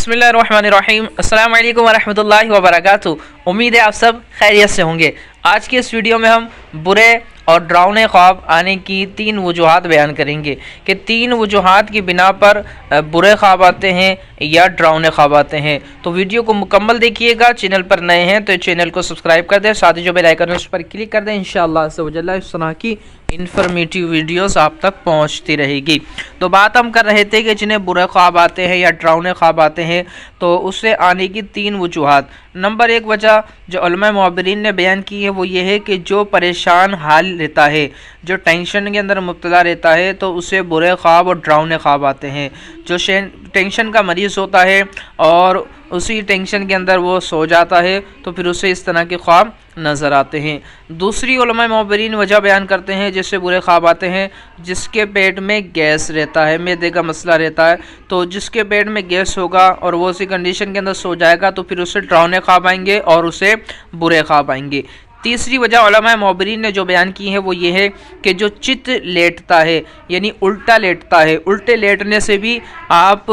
बसमीम अल्लाम वरहमल वर्क उम्मीद है आप सब खैरियत से होंगे आज के इस वीडियो में हम बुरे और ड्राउन ख्वाब आने की तीन वजूहत बयान करेंगे कि तीन वजूहत की बिना पर बुरे ख्वाब आते हैं या ड्राउन ख्वाब आते हैं तो वीडियो को मुकम्मल देखिएगा चैनल पर नए हैं तो चैनल को सब्सक्राइब कर दें साथ ही जो बेलाइकन है उस पर क्लिक कर दें इन शाह की इंफॉर्मेटिव वीडियोस आप तक पहुंचती रहेगी तो बात हम कर रहे थे कि जिन्हें बुरे ख्वाब आते हैं या ड्राउने ख्वाब आते हैं तो उससे आने की तीन वजूहत नंबर एक वजह जो मबरीन ने बयान की है वो ये है कि जो परेशान हाल रहता है जो टेंशन के अंदर मुबतला रहता है तो उसे बुरे ख्वाब और ड्राउने ख्वाब आते हैं जो टेंशन का मरीज़ होता है और उसी टेंशन के अंदर वो सो जाता है तो फिर उसे इस तरह के ख्वाब नज़र आते हैं दूसरी मबरीन वजह बयान करते हैं जिससे बुरे ख्वाब आते हैं जिसके पेट में गैस रहता है मैदे का मसला रहता है तो जिसके पेट में गैस होगा और वो उसी कंडीशन के अंदर सो जाएगा तो फिर उसे ड्राउने ख्वाब आएंगे और उसे बुरे ख्वाब आएंगे तीसरी वजह मबरीन ने जो बयान की है वो ये है कि जो चित लेटता है यानी उल्टा लेटता है उल्टे लेटने से भी आप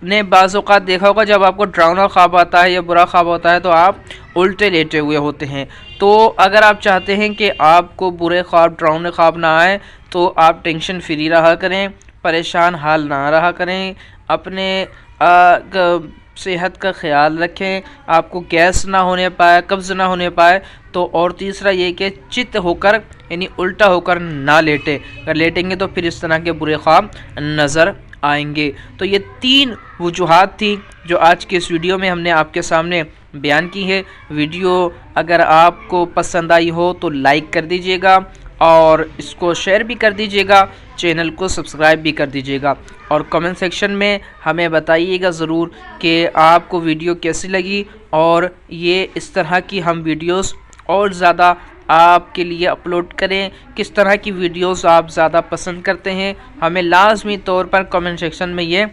आपने बाज़ात देखा होगा जब आपको ड्राउन ख्वाब आता है या बुरा ख्वाब होता है तो आप उल्टे लेटे हुए होते हैं तो अगर आप चाहते हैं कि आपको बुरे ख्वाब ड्राउन ख्वाब ना आए तो आप टेंशन फ्री रहा करें परेशान हाल ना रहा करें अपने आ, सेहत का ख्याल रखें आपको गैस ना होने पाए कब्ज़ ना होने पाए तो और तीसरा ये कि चित होकर यानी उल्टा होकर ना लेटे अगर लेटेंगे तो फिर इस तरह के बुरे ख्वाब नज़र आएंगे तो ये तीन वजूहत थी जो आज के इस वीडियो में हमने आपके सामने बयान की है वीडियो अगर आपको पसंद आई हो तो लाइक कर दीजिएगा और इसको शेयर भी कर दीजिएगा चैनल को सब्सक्राइब भी कर दीजिएगा और कमेंट सेक्शन में हमें बताइएगा ज़रूर कि आपको वीडियो कैसी लगी और ये इस तरह की हम वीडियोस और ज़्यादा आपके लिए अपलोड करें किस तरह की वीडियोस आप ज़्यादा पसंद करते हैं हमें लाजमी तौर पर कमेंट सेक्शन में ये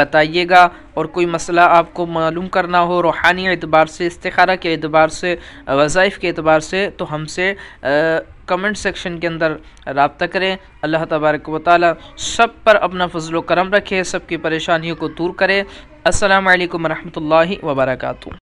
बताइएगा और कोई मसला आपको मालूम करना हो रूहानी एतबार से इस्तारा के अतबार से वज़ाइफ के अतबार से तो हमसे कमेंट सेक्शन के अंदर रबता करें अल्लाह तबारक वाली सब पर अपना फजल करम रखे सबकी परेशानियों को दूर करें असलकम वरहमल वर्का